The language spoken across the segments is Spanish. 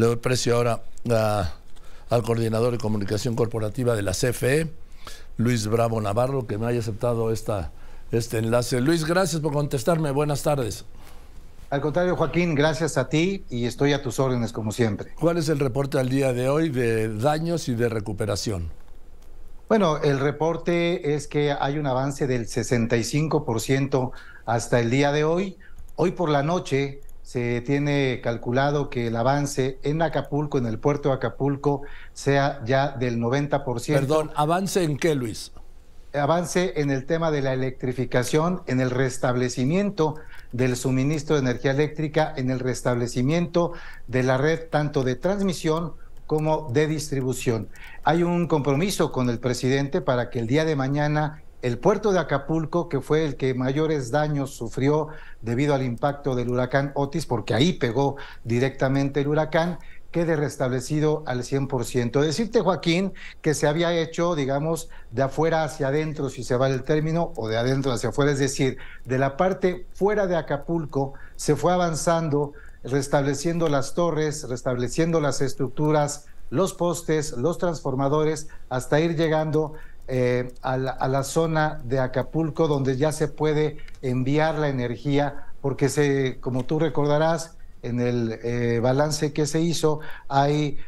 Le doy precio ahora al coordinador de comunicación corporativa de la CFE, Luis Bravo Navarro, que me haya aceptado esta, este enlace. Luis, gracias por contestarme. Buenas tardes. Al contrario, Joaquín, gracias a ti y estoy a tus órdenes como siempre. ¿Cuál es el reporte al día de hoy de daños y de recuperación? Bueno, el reporte es que hay un avance del 65% hasta el día de hoy. Hoy por la noche se tiene calculado que el avance en Acapulco, en el puerto de Acapulco, sea ya del 90%. Perdón, avance en qué, Luis? Avance en el tema de la electrificación, en el restablecimiento del suministro de energía eléctrica, en el restablecimiento de la red tanto de transmisión como de distribución. Hay un compromiso con el presidente para que el día de mañana el puerto de Acapulco, que fue el que mayores daños sufrió debido al impacto del huracán Otis, porque ahí pegó directamente el huracán, quede restablecido al 100%. Decirte, Joaquín, que se había hecho, digamos, de afuera hacia adentro, si se vale el término, o de adentro hacia afuera, es decir, de la parte fuera de Acapulco se fue avanzando, restableciendo las torres, restableciendo las estructuras, los postes, los transformadores, hasta ir llegando eh, a, la, zona de Acapulco donde ya se puede enviar la energía, porque se, como tú recordarás, en el eh, balance que se hizo, hay,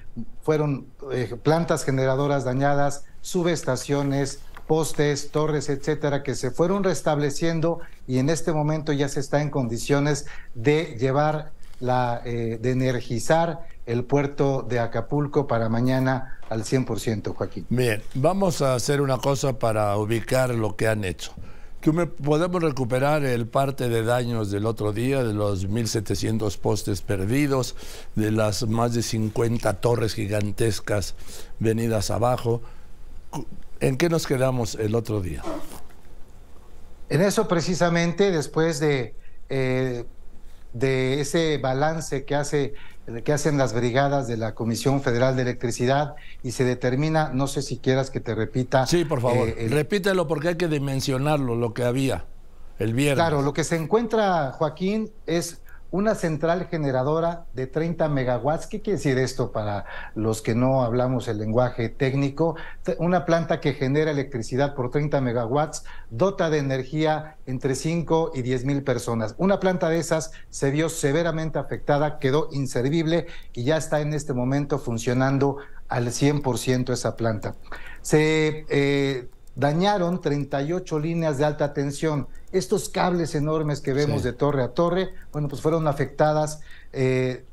fueron eh, plantas generadoras dañadas, subestaciones, postes, torres, etcétera, que se fueron restableciendo y en este momento ya se está en condiciones de llevar la, de energizar el puerto de Acapulco para mañana al 100%, Joaquín. Bien, vamos a hacer una cosa para ubicar lo que han hecho. Que podemos recuperar el parte de daños del otro día, de los 1.700 postes perdidos, de las más de 50 torres gigantescas venidas abajo. ¿En qué nos quedamos el otro día? En eso precisamente, después de, eh, de ese balance que hace eh, que hacen las brigadas de la Comisión Federal de Electricidad y se determina, no sé si quieras que te repita. Sí, por favor, eh, repítelo porque hay que dimensionarlo, lo que había el viernes. Claro, lo que se encuentra, Joaquín, es una central generadora de 30 megawatts. ¿Qué quiere decir esto para los que no hablamos el lenguaje técnico? Una planta que genera electricidad por 30 megawatts dota de energía entre 5 y 10 mil personas. Una planta de esas se vio severamente afectada, quedó inservible y ya está en este momento funcionando al 100% esa planta. Se eh, dañaron 38 líneas de alta tensión. Estos cables enormes que vemos de torre a torre, bueno, pues fueron afectadas 38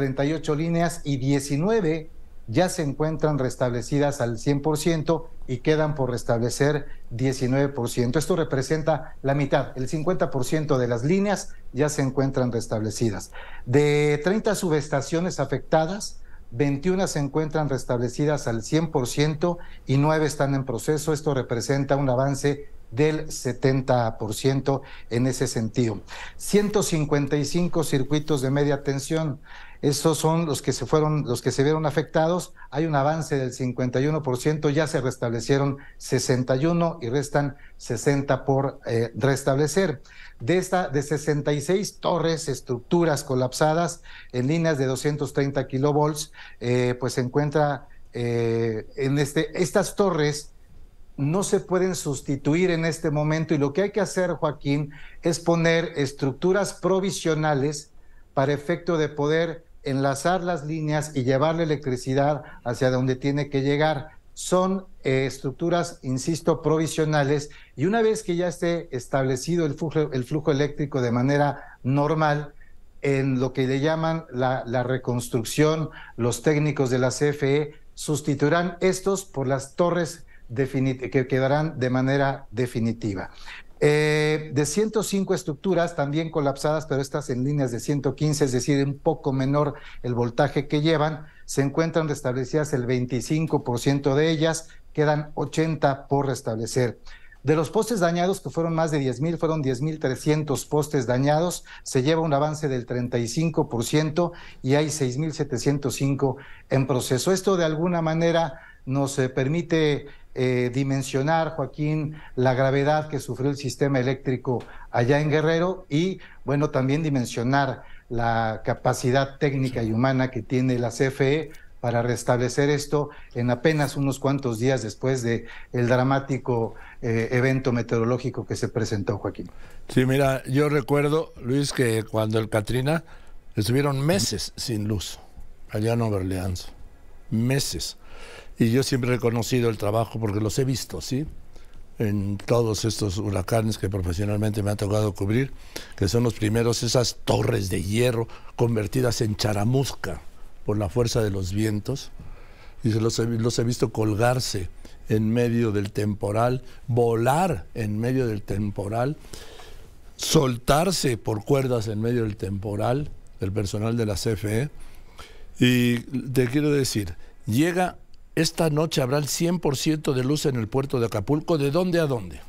eh, líneas y 19 ya se encuentran restablecidas al 100% y quedan por restablecer 19%. Esto representa la mitad, el 50% de las líneas ya se encuentran restablecidas. De 30 subestaciones afectadas, 21 se encuentran restablecidas al 100% y 9 están en proceso. Esto representa un avance del 70% en ese sentido. 155 circuitos de media tensión, esos son los que se fueron, los que se vieron afectados. Hay un avance del 51%, ya se restablecieron 61 y restan 60 por eh, restablecer. De esta, de 66 torres, estructuras colapsadas en líneas de 230 kilovolts, eh, pues se encuentra eh, en este, estas torres no se pueden sustituir en este momento y lo que hay que hacer, Joaquín, es poner estructuras provisionales para efecto de poder enlazar las líneas y llevar la electricidad hacia donde tiene que llegar. Son eh, estructuras, insisto, provisionales y una vez que ya esté establecido el flujo, eléctrico de manera normal, en lo que le llaman la reconstrucción, los técnicos de la CFE sustituirán estos por las torres que quedarán de manera definitiva. Eh, de 105 estructuras también colapsadas, pero estas en líneas de 115, es decir, un poco menor el voltaje que llevan, se encuentran restablecidas el 25% de ellas, quedan 80 por restablecer. De los postes dañados, que fueron más de 10.000, fueron 10.300 postes dañados, se lleva un avance del 35% y hay 6.705 en proceso. Esto de alguna manera nos eh, permite eh, dimensionar, Joaquín, la gravedad que sufrió el sistema eléctrico allá en Guerrero y, bueno, también dimensionar la capacidad técnica y humana que tiene la CFE para restablecer esto en apenas unos cuantos días después de el dramático eh, evento meteorológico que se presentó, Joaquín. Sí, mira, yo recuerdo, Luis, que cuando el Katrina estuvieron meses sin luz allá en Nueva Orleans meses. Y yo siempre he conocido el trabajo porque los he visto, ¿sí? En todos estos huracanes que profesionalmente me ha tocado cubrir, que son los primeros, esas torres de hierro convertidas en charamusca por la fuerza de los vientos. Y los he, los he visto colgarse en medio del temporal, volar en medio del temporal, soltarse por cuerdas en medio del temporal, el personal de la CFE y te quiero decir, llega esta noche habrá el 100% de luz en el puerto de Acapulco, ¿de dónde a dónde?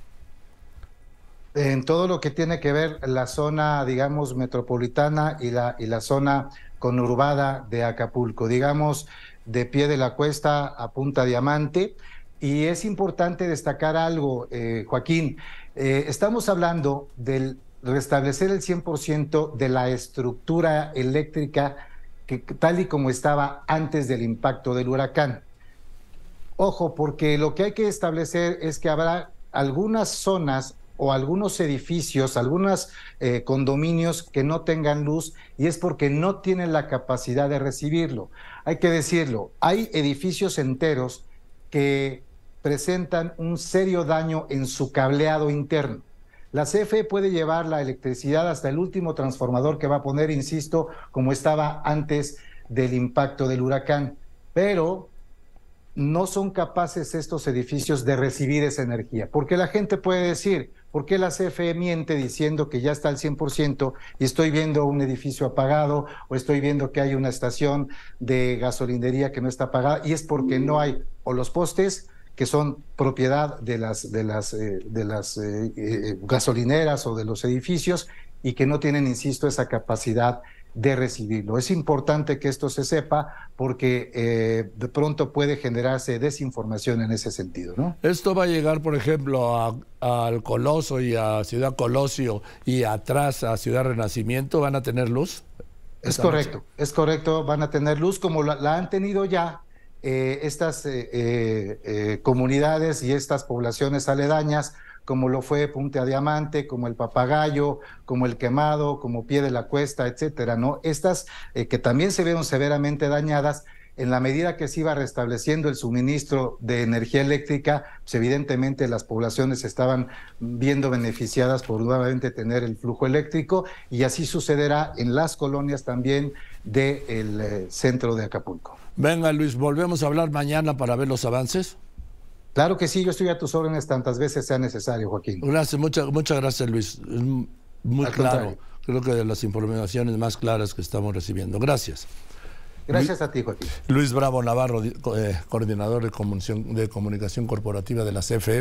En todo lo que tiene que ver la zona, digamos, metropolitana y la, y la zona conurbada de Acapulco, digamos, de pie de la cuesta a punta diamante. Y es importante destacar algo, eh, Joaquín, eh, estamos hablando del restablecer el 100% de la estructura eléctrica tal y como estaba antes del impacto del huracán. Ojo, porque lo que hay que establecer es que habrá algunas zonas o algunos edificios, algunos eh, condominios que no tengan luz y es porque no tienen la capacidad de recibirlo. Hay que decirlo, hay edificios enteros que presentan un serio daño en su cableado interno. La CFE puede llevar la electricidad hasta el último transformador que va a poner, insisto, como estaba antes del impacto del huracán. Pero no son capaces estos edificios de recibir esa energía. Porque la gente puede decir, ¿por qué la CFE miente diciendo que ya está al 100% y estoy viendo un edificio apagado o estoy viendo que hay una estación de gasolinería que no está apagada? Y es porque no mm. hay o los postes que son propiedad de las, de las, eh, de las eh, eh, gasolineras o de los edificios y que no tienen, insisto, esa capacidad de recibirlo. Es importante que esto se sepa porque de pronto puede generarse desinformación en ese sentido. ¿no? Esto va a llegar, por ejemplo, al Coloso y a Ciudad Colosio y atrás a Ciudad Renacimiento. ¿Van a tener luz? Es correcto, es correcto. Van a tener luz como la han tenido ya eh, estas eh, eh, comunidades y estas poblaciones aledañas, como lo fue Punta Diamante, como el Papagayo, como el Quemado, como Pie de la Cuesta, etcétera, ¿no? Estas que también se vieron severamente dañadas, en la medida que se iba restableciendo el suministro de energía eléctrica, pues, evidentemente las poblaciones estaban viendo beneficiadas por nuevamente tener el flujo eléctrico y así sucederá en las colonias también del centro de Acapulco. Venga, Luis, volvemos a hablar mañana para ver los avances. Claro que sí, yo estoy a tus órdenes tantas veces sea necesario, Joaquín. muchas, muchas gracias, Luis. Mm, muy claro. Creo que de las informaciones más claras que estamos recibiendo. Gracias. Gracias a ti, Joaquín. Luis Bravo Navarro, eh, coordinador de de comunicación corporativa de la CFE.